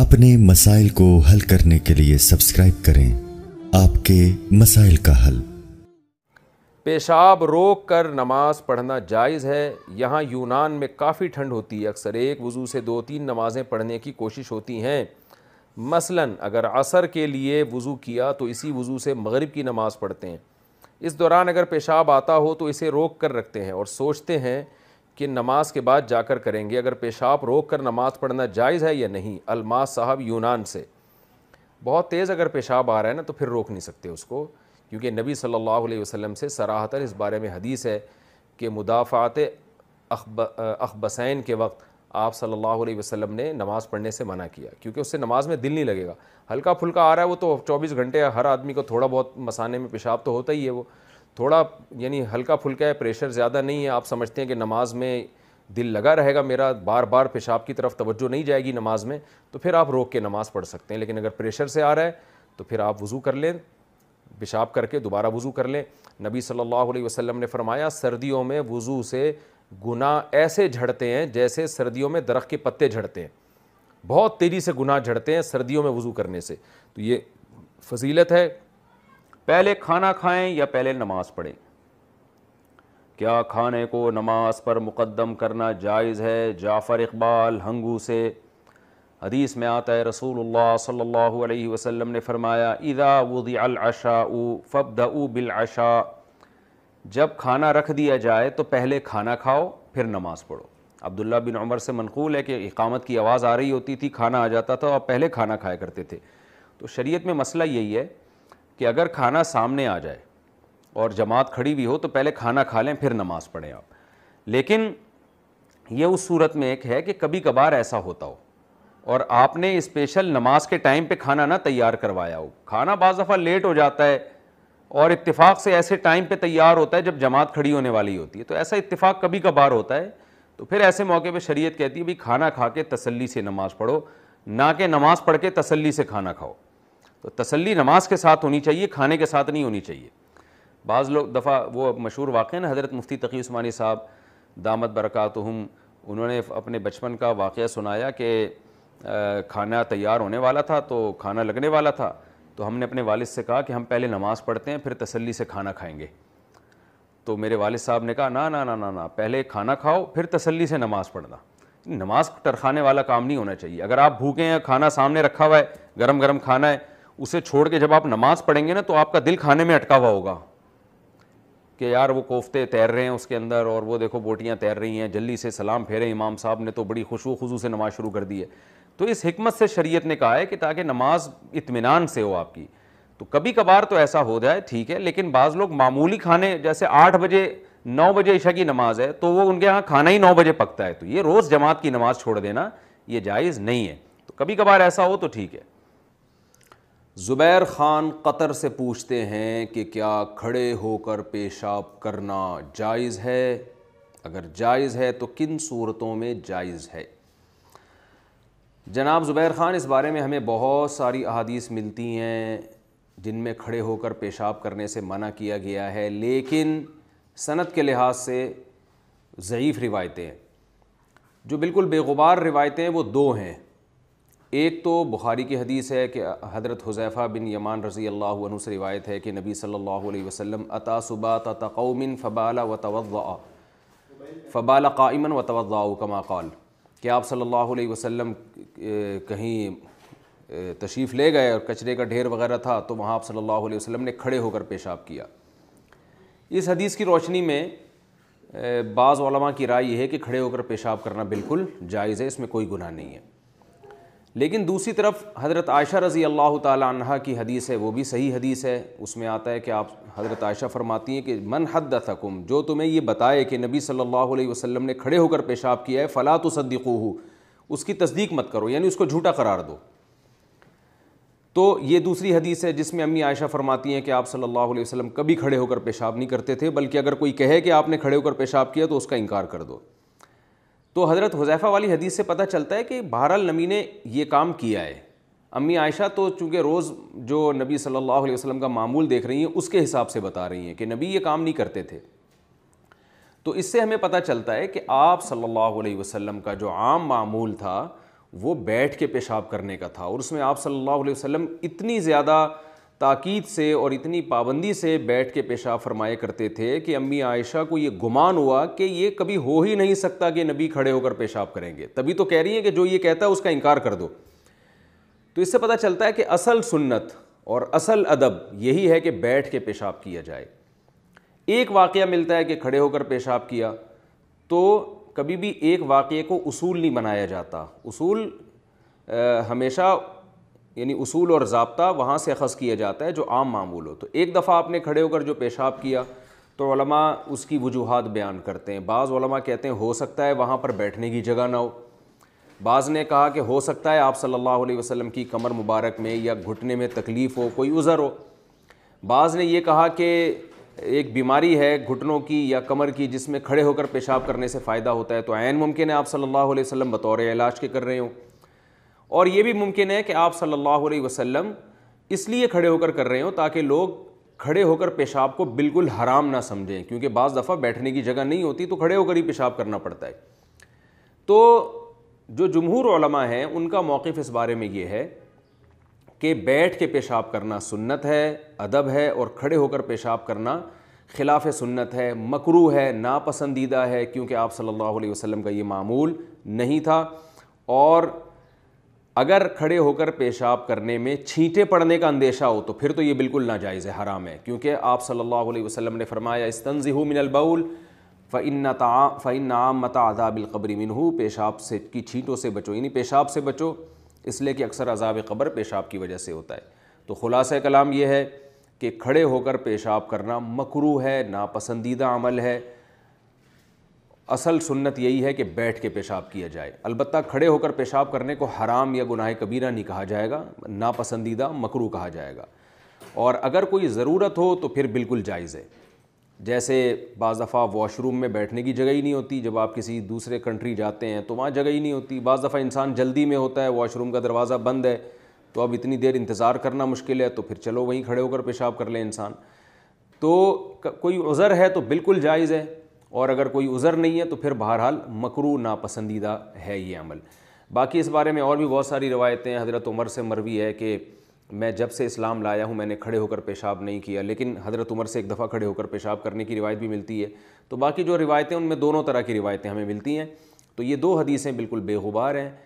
अपने मसाइल को हल करने के लिए सब्सक्राइब करें आपके मसाइल का हल पेशाब रोक कर नमाज पढ़ना जायज़ है यहाँ यूनान में काफ़ी ठंड होती है अक्सर एक वज़ू से दो तीन नमाज़ें पढ़ने की कोशिश होती हैं मसलन अगर असर के लिए वज़ू किया तो इसी वज़ू से मगरिब की नमाज़ पढ़ते हैं इस दौरान अगर पेशाब आता हो तो इसे रोक कर रखते हैं और सोचते हैं कि नमाज के बाद जाकर करेंगे अगर पेशाब रोक कर नमाज़ पढ़ना जायज़ है या नहीं अलमास साहब यूनान से बहुत तेज़ अगर पेशाब आ रहा है ना तो फिर रोक नहीं सकते उसको क्योंकि नबी सल्लल्लाहु अलैहि वसल्लम से सराहतर इस बारे में हदीस है कि मुदाफ़ात अखब अखबसैन के वक्त आप सल्लल्लाहु अलैहि वसल्लम ने नमाज़ पढ़ने से मना किया क्योंकि उससे नमाज़ में दिल नहीं लगेगा हल्का फुल्का आ रहा है वो तो चौबीस घंटे हर आदमी को थोड़ा बहुत मसाने में पेशाब तो होता ही है वो थोड़ा यानी हल्का फुल्का है प्रेशर ज़्यादा नहीं है आप समझते हैं कि नमाज में दिल लगा रहेगा मेरा बार बार पेशाब की तरफ तवज्जो नहीं जाएगी नमाज में तो फिर आप रोक के नमाज़ पढ़ सकते हैं लेकिन अगर प्रेशर से आ रहा है तो फिर आप वज़ू कर लें पेशाब करके दोबारा वज़ू कर लें नबी सल्लल्लाहु अलैहि वसल्लम ने फरमाया सर्दियों में वज़ू से गुनाह ऐसे झड़ते हैं जैसे सर्दियों में दरख्त के पत्ते झड़ते हैं बहुत तेज़ी से गुनाह झड़ते हैं सर्दियों में वज़ू करने से तो ये फजीलत है पहले खाना खाएं या पहले नमाज पढ़ें क्या खाने को नमाज पर मुकदम करना जायज़ है जाफ़र इकबाल हंगू से हदीस में आता है रसूल सल्लल्लाहु अलैहि वसल्लम ने फरमाया इदा वदियाशा फ़बद बिलआशा जब खाना रख दिया जाए तो पहले खाना खाओ फिर नमाज़ पढ़ो अब्दुल्ला बिन उमर से मनकूल है कि इकामत की आवाज़ आ रही होती थी खाना आ जाता था और पहले खाना खाया करते थे तो शरीयत में मसला यही है कि अगर खाना सामने आ जाए और जमात खड़ी भी हो तो पहले खाना खा लें फिर नमाज़ पढ़ें आप लेकिन ये उस सूरत में एक है कि कभी कभार ऐसा होता हो और आपने स्पेशल नमाज के टाइम पे खाना ना तैयार करवाया हो खाना बज दफ़ा लेट हो जाता है और इतफाक़ से ऐसे टाइम पे तैयार होता है जब जमात खड़ी होने वाली होती है तो ऐसा इतफाक कभी कभार होता है तो फिर ऐसे मौके पे शरीयत कहती है भाई खाना खा के तसल्ली से नमाज़ पढ़ो ना कि नमाज़ पढ़ के तसल्ली से खाना खाओ तो तसल्ली नमाज के साथ होनी चाहिए खाने के साथ नहीं होनी चाहिए बाज़ लोग दफ़ा वो मशहूर वाक़ ना हज़रत मुफ्ती तकी उस्मानी साहब दामद बरक़ात हम उन्होंने अपने बचपन का वाक़ सुनाया कि खाना तैयार होने वाला था तो खाना लगने वाला था तो हमने अपने वालिद से कहा कि हम पहले नमाज़ पढ़ते हैं फिर तसल्ली से खाना खाएंगे तो मेरे वालिद साहब ने कहा ना ना ना ना ना पहले खाना खाओ फिर तसल्ली से नमाज़ पढ़ना नमाज टरखाने वाला काम नहीं होना चाहिए अगर आप भूखे हैं खाना सामने रखा हुआ है गरम गरम खाना है उसे छोड़ के जब आप नमाज़ पढ़ेंगे ना तो आपका दिल खाने में अटका हुआ होगा कि यार वो कोफ्ते तैर रहे हैं उसके अंदर और वो देखो बोटियाँ तैर रही हैं जल्दी से सलाम फेरे इमाम साहब ने तो बड़ी खुशू खुशू से नमाज़ शुरू कर दी है तो इस हमत से शरीयत ने कहा है कि ताकि नमाज इतमान से हो आपकी तो कभी कभार तो ऐसा हो जाए ठीक है लेकिन बाज़ लोग मामूली खाने जैसे आठ बजे नौ बजे ईशा की नमाज है तो वो उनके यहाँ खाना ही नौ बजे पकता है तो ये रोज़ जमात की नमाज छोड़ देना ये जायज़ नहीं है तो कभी कभार ऐसा हो तो ठीक है ज़ुबैर ख़ान कतर से पूछते हैं कि क्या खड़े होकर पेशाब करना जायज़ है अगर जायज़ है तो किन सूरतों में जायज़ है जनाब ज़ुबैर ख़ान इस बारे में हमें बहुत सारी अहादीस मिलती हैं जिनमें खड़े होकर पेशाब करने से मना किया गया है लेकिन सनत के लिहाज से ज़यीफ़ रिवायतें जो बिल्कुल बेगुबार रिवायतें वो दो हैं एक तो बुखारी की हदीस है कि हज़रत हुजैफ़ा बिन यमान रज़ी अल्लाह से रिवायत है कि नबी सल्लल्लाहु अलैहि वसल्लम अता सुबा तौमिन फ़बाला व तवज़ा फ़बाला काइमन व तवज़ाऊ कमा कौल कि आप सल्लल्लाहु अलैहि वसल्लम कहीं तशरीफ़ ले गए और कचरे का ढेर वगैरह था तो वहाँ आप सल्लल्लाहु अलैहि वसल्लम ने खड़े होकर पेशाब किया इस हदीस की रोशनी में बाज़ की राय यह है कि खड़े होकर पेशाब करना बिल्कुल जायज़ है इसमें कोई गुनाह नहीं है लेकिन दूसरी तरफ हज़रत आयशा रज़ी अल्लाह तह की हदीस है वो भी सही हदीस है उसमें आता है कि आप हज़रत आयशा फरमाती हैं कि मन हद थकुम जो तुम्हें ये बताए कि नबी सल्लल्लाहु अलैहि वसल्लम ने खड़े होकर पेशाब किया है फ़ला तो सद्दीकू उसकी तस्दीक मत करो यानी उसको झूठा करार दो तो ये दूसरी हदीस है जिसमें अम्मी आयशा फरमाती हैं कि आप सल्लल्लाहु अलैहि कभी खड़े होकर पेशाब नहीं करते थे बल्कि अगर कोई कहे कि आपने खड़े होकर पेशाब किया तो उसका इनकार कर दो तो हज़रत हुजैफ़ा वाली हदीस से पता चलता है कि बहरहाल नबी ने यह काम किया है अम्मी आयशा तो चूँकि रोज़ जो नबी सल्लल्लाहु अलैहि वसल्लम का मामूल देख रही हैं उसके हिसाब से बता रही हैं कि नबी ये काम नहीं करते थे तो इससे हमें पता चलता है कि आप सल्लल्लाहु अलैहि वसल्लम का जो आम मामूल था वो बैठ के पेशाब करने का था और उसमें आप सल्लल्लाहु अलैहि वसल्लम इतनी ज़्यादा ताकीद से और इतनी पाबंदी से बैठ के पेशाब फरमाया करते थे कि अम्मी आयशा को ये गुमान हुआ कि ये कभी हो ही नहीं सकता कि नबी खड़े होकर पेशाब करेंगे तभी तो कह रही हैं कि जो ये कहता है उसका इनकार कर दो तो इससे पता चलता है कि असल सुन्नत और असल अदब यही है कि बैठ के पेशाब किया जाए एक वाक़ मिलता है कि खड़े होकर पेशाब किया तो कभी भी एक वाक़े को असूल नहीं बनाया जाता असूल हमेशा यानी उसूल और जबता वहाँ से अखज़ किया जाता है जो आम मामूल हो तो एक दफ़ा आपने खड़े होकर जो पेशाब किया तो उसकी वजूहत बयान करते हैं बाज़ कहते हैं हो सकता है वहाँ पर बैठने की जगह ना हो बाज़ ने कहा कि हो सकता है आप सल्लल्लाहु वसम की कमर मुबारक में या घुटने में तकलीफ़ हो कोई उज़र हो बाज़ ने यह कहा कि एक बीमारी है घुटनों की या कमर की जिसमें खड़े होकर पेशाब करने से फ़ायदा होता है तो आन मुमकिन है आप सल्लल्लाहु वसम बतौर इलाज के कर रहे हो और ये भी मुमकिन है कि आप सल्लल्लाहु अलैहि वसल्लम इसलिए खड़े होकर कर रहे हो ताकि लोग खड़े होकर पेशाब को बिल्कुल हराम ना समझें क्योंकि बज़ दफ़ा बैठने की जगह नहीं होती तो खड़े होकर ही पेशाब करना पड़ता है तो जो जमहूर हैं उनका मौक़ इस बारे में ये है कि बैठ के पेशाब करना सुन्नत है अदब है और खड़े होकर पेशाब करना खिलाफ सुन्नत है मकरू है नापसंदीदा है क्योंकि आप सल्लल्लाहु अलैहि वसल्लम का ये मामूल नहीं था और अगर खड़े होकर पेशाब करने में छींटे पड़ने का अंदेशा हो तो फिर तो ये बिल्कुल नाजायज़ है हराम है क्योंकि आप सल्लल्लाहु अलैहि वसल्लम ने फरमाया इस्तनज़िहु मिनलबाउल फ़िन फ़िन आम मता अदाबिलकबरी मिनहू पेशाब से की छींटों से बचो यानी पेशाब से बचो इसलिए कि अक्सर अजाब कब्र पेशाब की वजह से होता है तो ख़ुलासा कलाम यह है कि खड़े होकर पेशाब करना मकरू है नापसंदीदा अमल है असल सुन्नत यही है कि बैठ के पेशाब किया जाए अलबत् खड़े होकर पेशाब करने को हराम या गुनाह कबीरा नहीं कहा जाएगा नापसंदीदा मकरू कहा जाएगा और अगर कोई ज़रूरत हो तो फिर बिल्कुल जायज़ है जैसे बज़ दफ़ा वॉशरूम में बैठने की जगह ही नहीं होती जब आप किसी दूसरे कंट्री जाते हैं तो वहाँ जगह ही नहीं होती बज़ दफ़ा इंसान जल्दी में होता है वॉशरूम का दरवाज़ा बंद है तो अब इतनी देर इंतज़ार करना मुश्किल है तो फिर चलो वहीं खड़े होकर पेशाब कर लें इंसान तो कोई उज़र है तो बिल्कुल जायज़ है और अगर कोई उज़र नहीं है तो फिर बहरहाल मकरू नापसंदीदा है ये अमल बाकी इस बारे में और भी बहुत सारी रवायतें हज़रत उमर से मरवी है कि मैं जब से इस्लाम लाया हूँ मैंने खड़े होकर पेशाब नहीं किया लेकिन हज़रत उमर से एक दफ़ा खड़े होकर पेशाब करने की रिवायत भी मिलती है तो बाकी जो रिवायतें उनमें दोनों तरह की रिवायतें हमें मिलती हैं तो ये दो हदीसें बिल्कुल बेहुबार हैं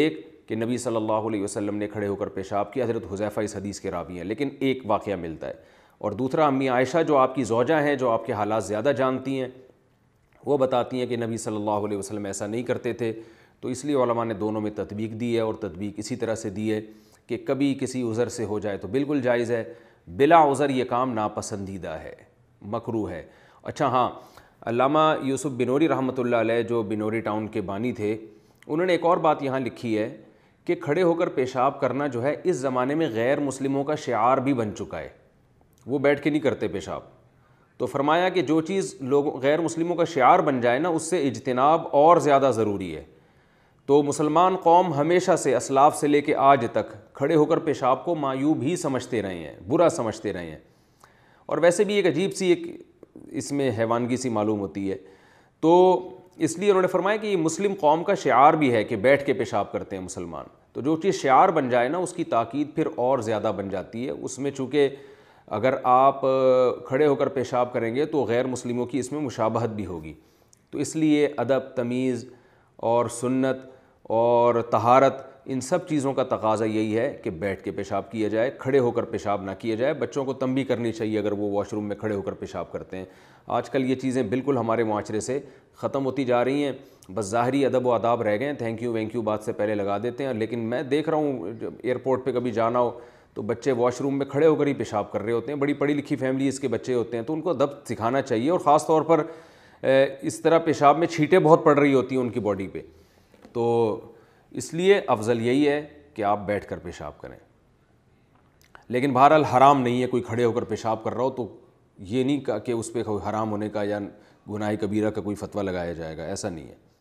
एक कि नबी सल्लल्लाहु अलैहि वसल्लम ने खड़े होकर पेशाब किया हज़रत हुजैफ़ा इस हदीस के रावी हैं लेकिन एक वाक़ मिलता है और दूसरा अम्मी आयशा जो आपकी जौजा हैं जो आपके हालात ज़्यादा जानती हैं वो बताती हैं कि नबी सल्लल्लाहु अलैहि वसल्लम ऐसा नहीं करते थे तो इसलिए ने दोनों में तदबीक दी है और तदबीक इसी तरह से दी है कि कभी किसी उज़र से हो जाए तो बिल्कुल जायज़ है बिला उज़र ये काम नापसंदीदा है मकरू है अच्छा हाँ अलामा यूसुफ बिनोरी रहमत जो बिनोरी टाउन के बानी थे उन्होंने एक और बात यहाँ लिखी है कि खड़े होकर पेशाब करना जो है इस ज़माने में गैर मुस्लिमों का शार भी बन चुका है वो बैठ के नहीं करते पेशाब तो फरमाया कि जो चीज़ लोग गैर मुस्लिमों का शार बन जाए ना उससे इजतनाब और ज़्यादा ज़रूरी है तो मुसलमान कौम हमेशा से असलाफ से लेके आज तक खड़े होकर पेशाब को मायूब ही समझते रहे हैं बुरा समझते रहे हैं और वैसे भी एक अजीब सी एक इसमें हैवानगी सी मालूम होती है तो इसलिए उन्होंने फरमाया कि मुस्लिम कौम का शार भी है कि बैठ के पेशाब करते हैं मुसलमान तो जो चीज़ शार बन जाए ना उसकी ताक़ीद फिर और ज़्यादा बन जाती है उसमें चूँकि अगर आप खड़े होकर पेशाब करेंगे तो गैर मुस्लिमों की इसमें मुशाबहत भी होगी तो इसलिए अदब तमीज़ और सुन्नत और तहारत इन सब चीज़ों का तकाजा यही है कि बैठ के पेशाब किया जाए खड़े होकर पेशाब ना किया जाए बच्चों को तंबी करनी चाहिए अगर वो वॉशरूम में खड़े होकर पेशाब करते हैं आजकल ये चीज़ें बिल्कुल हमारे माशरे से ख़त्म होती जा रही हैं बस ज़ाहरी अदब व आदाब रह गए हैं थैंक यू वैंक यू बात से पहले लगा देते हैं लेकिन मैं देख रहा हूँ एयरपोर्ट पर कभी जाना हो तो बच्चे वॉशरूम में खड़े होकर ही पेशाब कर रहे होते हैं बड़ी पढ़ी लिखी फैमिली इसके बच्चे होते हैं तो उनको अदब सिखाना चाहिए और ख़ास तौर पर इस तरह पेशाब में छीटें बहुत पड़ रही होती हैं उनकी बॉडी पे तो इसलिए अफजल यही है कि आप बैठ कर पेशाब करें लेकिन बहरहाल हराम नहीं है कोई खड़े होकर पेशाब कर रहा हो तो ये नहीं कि उस पर हराम होने का या गुनाह कबीरा का कोई फतवा लगाया जाएगा ऐसा नहीं है